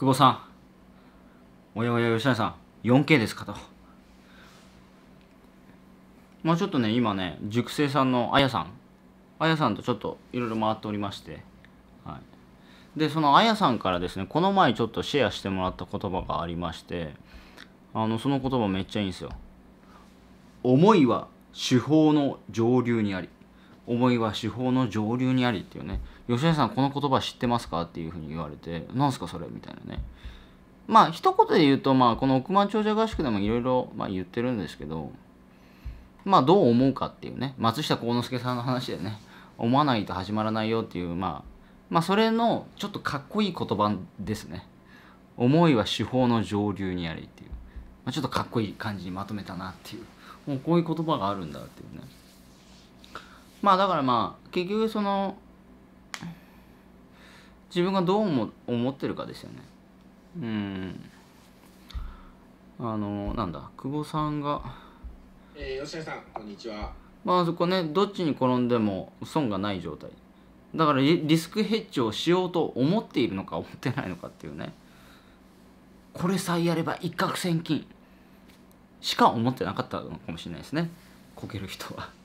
久保さん、おやおや、吉成さん、4K ですかと。まあちょっとね、今ね、熟成さんのあやさん、あやさんとちょっといろいろ回っておりまして、はい、で、そのあやさんからですね、この前ちょっとシェアしてもらった言葉がありまして、あの、その言葉めっちゃいいんですよ。思いは手法の上流にあり。思いは手法の上流にありっていうね吉田さんこの言葉知ってますかっていうふうに言われて何すかそれみたいなねまあ一言で言うとまあこの億万長者合宿でもいろいろ言ってるんですけどまあどう思うかっていうね松下幸之助さんの話でね思わないと始まらないよっていうまあまあそれのちょっとかっこいい言葉ですね思いは手法の上流にありっていう、まあ、ちょっとかっこいい感じにまとめたなっていうもうこういう言葉があるんだっていうねまあだからまあ結局その自分がどう思思ってるかですよねうんあのなんだ久保さんが、えー、吉田さんこんにちはまあそこねどっちに転んでも損がない状態だからリスクヘッジをしようと思っているのか思ってないのかっていうねこれさえやれば一攫千金しか思ってなかったのかもしれないですねこける人は。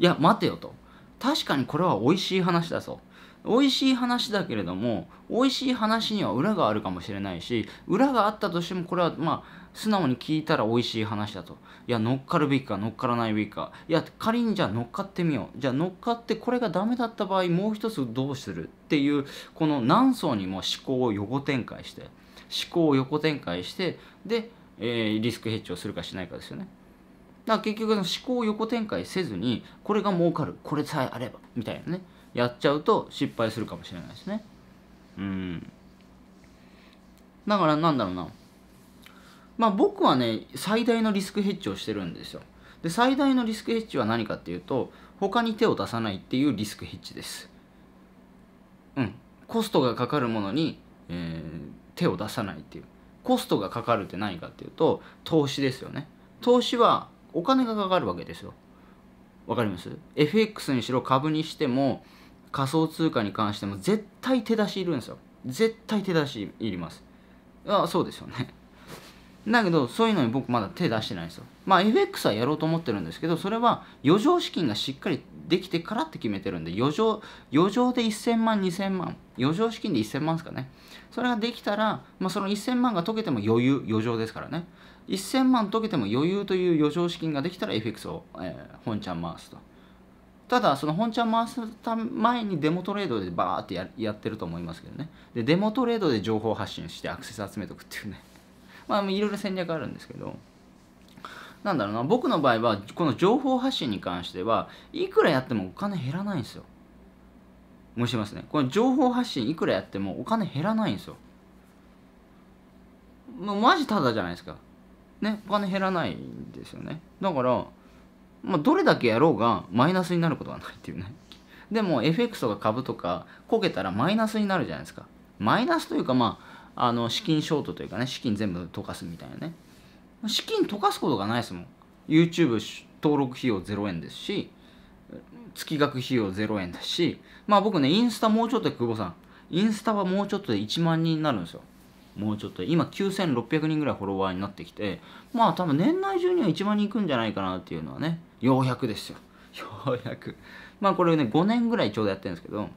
いや待てよと確かにこれは美味しい話だぞ美味しい話だけれども美味しい話には裏があるかもしれないし裏があったとしてもこれはまあ素直に聞いたら美味しい話だといや乗っかるべきか乗っからないべきかいや仮にじゃあ乗っかってみようじゃあ乗っかってこれがダメだった場合もう一つどうするっていうこの何層にも思考を横展開して思考を横展開してで、えー、リスクヘッジをするかしないかですよねだから結局思考を横展開せずにこれが儲かるこれさえあればみたいなねやっちゃうと失敗するかもしれないですねうんだからなんだろうなまあ僕はね最大のリスクヘッジをしてるんですよで最大のリスクヘッジは何かっていうと他に手を出さないっていうリスクヘッジですうんコストがかかるものに、えー、手を出さないっていうコストがかかるって何かっていうと投資ですよね投資はお金がかかるわけですよ。わかります ?FX にしろ株にしても仮想通貨に関しても絶対手出しいるんですよ。絶対手出しいります。あそうですよね。だけどそういうのに僕まだ手出してないんですよまあ FX はやろうと思ってるんですけどそれは余剰資金がしっかりできてからって決めてるんで余剰余剰で1000万2000万余剰資金で1000万ですかねそれができたら、まあ、その1000万が解けても余裕余剰ですからね1000万解けても余裕という余剰資金ができたら FX を、えー、本ちゃん回すとただその本ちゃん回すた前にデモトレードでバーってややってると思いますけどねでデモトレードで情報発信してアクセス集めとくっていうねまあいろいろ戦略あるんですけどなんだろうな僕の場合はこの情報発信に関してはいくらやってもお金減らないんですよ申しますねこの情報発信いくらやってもお金減らないんですよまあ、マジタダじゃないですかねお金減らないんですよねだからまあ、どれだけやろうがマイナスになることはないっていうねでも FX とか株とかこけたらマイナスになるじゃないですかマイナスというかまああの資金ショートというかね資金全部溶かすみたいなね資金溶かすことがないですもん YouTube 登録費用0円ですし月額費用0円だしまあ僕ねインスタもうちょっと久保さんインスタはもうちょっとで1万人になるんですよもうちょっと今9600人ぐらいフォロワーになってきてまあ多分年内中には1万人いくんじゃないかなっていうのはねようやくですよ ようやくまあこれね5年ぐらいちょうどやってるんですけど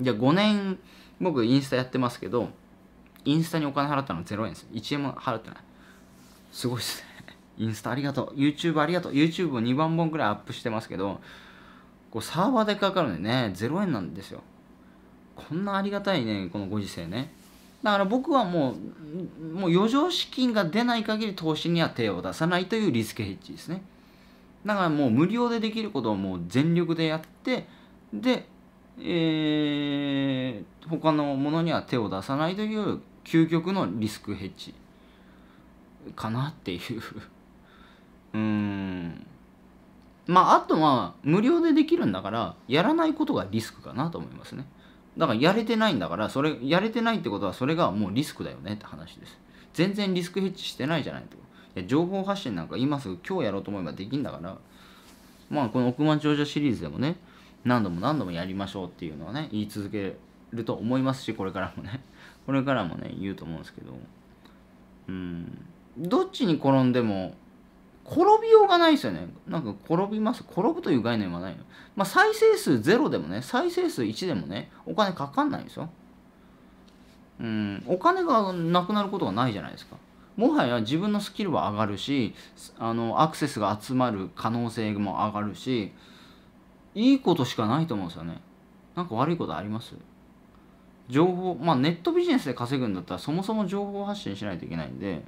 じゃあ5年僕インスタやってますけどインスタにお金払ったの0円です。1円も払ってない。すごいっすね。インスタありがとう。YouTube ありがとう。YouTube を2万本くらいアップしてますけど、こうサーバーでかかるんでね、0円なんですよ。こんなありがたいね、このご時世ね。だから僕はもう、もう余剰資金が出ない限り投資には手を出さないというリスクヘッジですね。だからもう無料でできることをもう全力でやって、で、えー、他のものには手を出さないという究極のリスクヘッジかなっていううんまああとは無料でできるんだからやらないことがリスクかなと思いますねだからやれてないんだからそれやれてないってことはそれがもうリスクだよねって話です全然リスクヘッジしてないじゃないと情報発信なんか今すぐ今日やろうと思えばできんだからまあこの億万長者シリーズでもね何度も何度もやりましょうっていうのはね言い続けると思いますしこれからもねこれからもね言うと思うんですけどうんどっちに転んでも転びようがないですよねなんか転びます転ぶという概念はないのまあ再生数0でもね再生数1でもねお金かかんないんですようんお金がなくなることがないじゃないですかもはや自分のスキルは上がるしあのアクセスが集まる可能性も上がるしいいことしかないと思うんですよねなんか悪いことあります情報、まあ、ネットビジネスで稼ぐんだったらそもそも情報発信しないといけないんで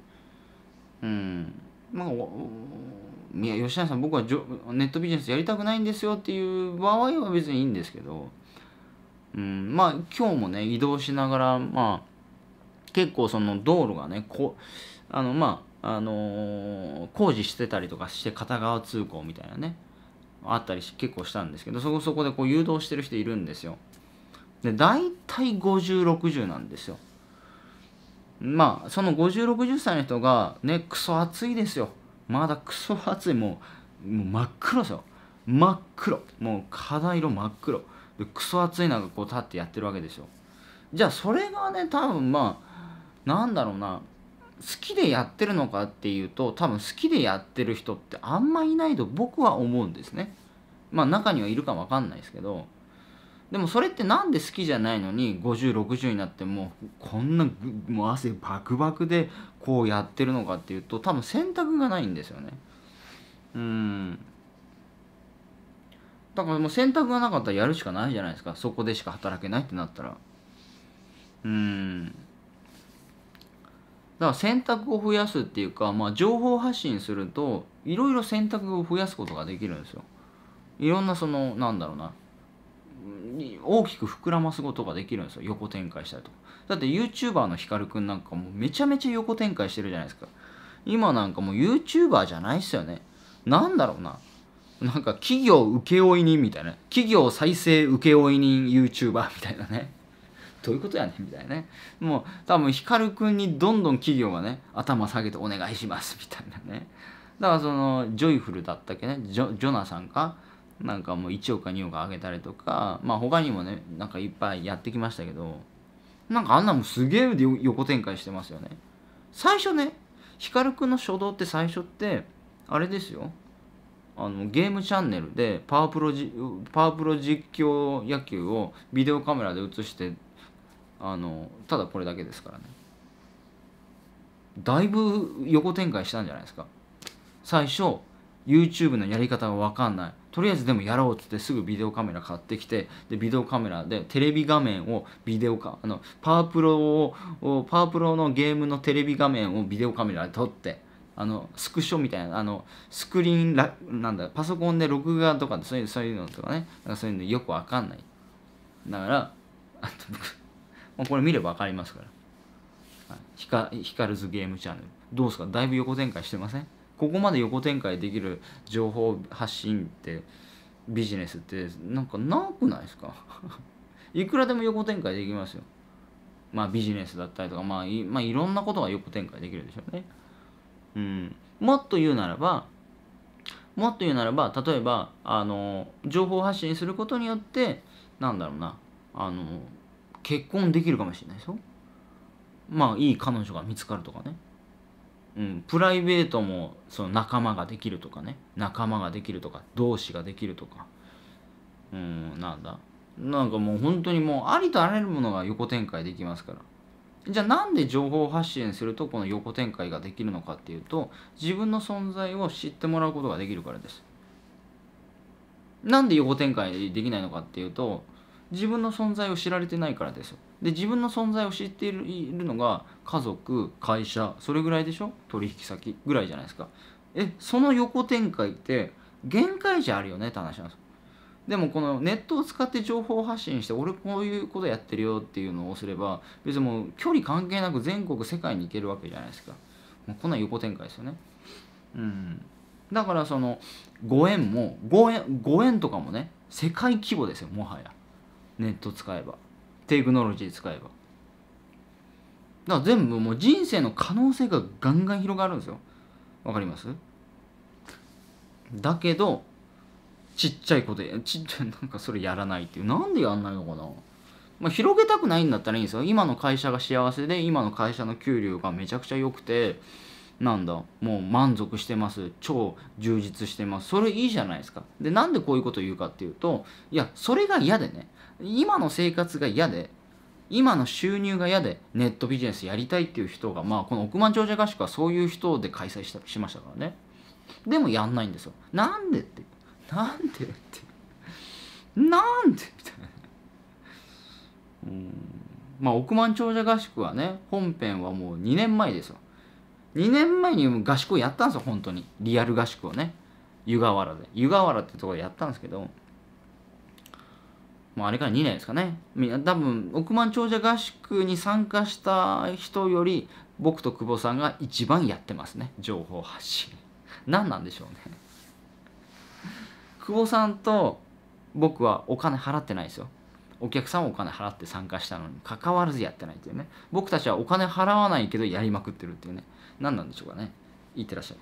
うんまあいや吉永さん僕はじょネットビジネスやりたくないんですよっていう場合は別にいいんですけど、うん、まあ今日もね移動しながらまあ結構その道路がねこあのまああのー、工事してたりとかして片側通行みたいなねあったりし結構したんですけどそこそこでこう誘導してる人いるんですよで大体5060なんですよまあその5060歳の人がねクソ暑いですよまだクソ暑いもうもう真っ黒ですよ真っ黒もう肌色真っ黒でクソ暑い中こう立ってやってるわけですよじゃあそれがね多分まあなんだろうな好きでやってるのかっていうと多分好きでやってる人ってあんまいないと僕は思うんですねまあ中にはいるか分かんないですけどでもそれって何で好きじゃないのに5060になってもこんなもう汗バクバクでこうやってるのかっていうと多分選択がないんですよねうんだからもう選択がなかったらやるしかないじゃないですかそこでしか働けないってなったらうんだから選択を増やすっていうか、まあ、情報発信するといろいろ選択を増やすことができるんですよいろんなそのなんだろうな大きく膨らますことができるんですよ横展開したりとかだって YouTuber のヒカルくんなんかもうめちゃめちゃ横展開してるじゃないですか今なんかもう YouTuber じゃないっすよねなんだろうななんか企業請負人みたいな企業再生請負人 YouTuber みたいなねどういうことやねんみたいなねもう多分ヒカルくんにどんどん企業がね頭下げてお願いしますみたいなねだからそのジョイフルだったっけねジョジョナさんかなんかもう1億か2億上げたりとか、まあ他にもね、なんかいっぱいやってきましたけど、なんかあんなもすげえ横展開してますよね。最初ね、ヒカルくんの初動って最初って、あれですよ。あのゲームチャンネルでパワプロじパワプロ実況野球をビデオカメラで映してあのただこれだけですからねだいぶ横展開したんじゃないですか最初 YouTube のやり方が分かんないとりあえずでもやろうっつってすぐビデオカメラ買ってきてでビデオカメラでテレビ画面をビデオかあのパワープロをパワープロのゲームのテレビ画面をビデオカメラで撮ってあのスクショみたいなあのスクリーンラなんだパソコンで録画とかそういうそういうのとかねなんかそういうのよくわかんないだからあと これ見ればわかりますから、はい、光光るズゲームチャンネルどうですかだいぶ横展開してませんここまで横展開できる情報発信ってビジネスってなんかなくないですか いくらでも横展開できますよまあビジネスだったりとか、まあい、まあいろんなことが横展開できるでしょうねうんもっと言うならばもっと言うならば例えばあの情報発信することによってなんだろうなあの結婚できるかもしれないですよまあいい彼女が見つかるとかねうん、プライベートもその仲間ができるとかね仲間ができるとか同志ができるとかうんなんだなんかもう本当にもうありとあらゆるものが横展開できますからじゃあなんで情報発信するとこの横展開ができるのかっていうと自分の存在を知ってもらうことができるからですなんで横展開できないのかっていうと自分の存在を知られてないからですよで自分の存在を知っているのが家族会社それぐらいでしょ取引先ぐらいじゃないですかえその横展開って限界値あるよねって話なんですでもこのネットを使って情報発信して俺こういうことやってるよっていうのをすれば別にもう距離関係なく全国世界に行けるわけじゃないですかもうこんな横展開ですよねうんだからそのご縁もご縁ご縁とかもね世界規模ですよもはやネット使えばテクノロジー使えばだから全部もう人生の可能性がガンガン広がるんですよわかりますだけどちっちゃいことやちっちゃいなんかそれやらないっていうなんでやんないのかなまあ、広げたくないんだったらいいんですよ今の会社が幸せで今の会社の給料がめちゃくちゃ良くてなんだもう満足してます超充実してますそれいいじゃないですかでなんでこういうこと言うかっていうといやそれが嫌でね今の生活が嫌で今の収入が嫌でネットビジネスやりたいっていう人が、まあ、この億万長者合宿はそういう人で開催したしましたからねでもやんないんですよなんでってなんでってなんでみたいなまあ億万長者合宿はね本編はもう2年前ですよ2年前に合宿をやったんですよ本当にリアル合宿をね湯河原で湯河原ってとこでやったんですけどもうあれから2年ですかね多分億万長者合宿に参加した人より僕と久保さんが一番やってますね情報発信何なんでしょうね久保さんと僕はお金払ってないですよお客さんはお金払って参加したのに関わらずやってないっていうね僕たちはお金払わないけどやりまくってるっていうね何なんでしょうかねいってらっしゃい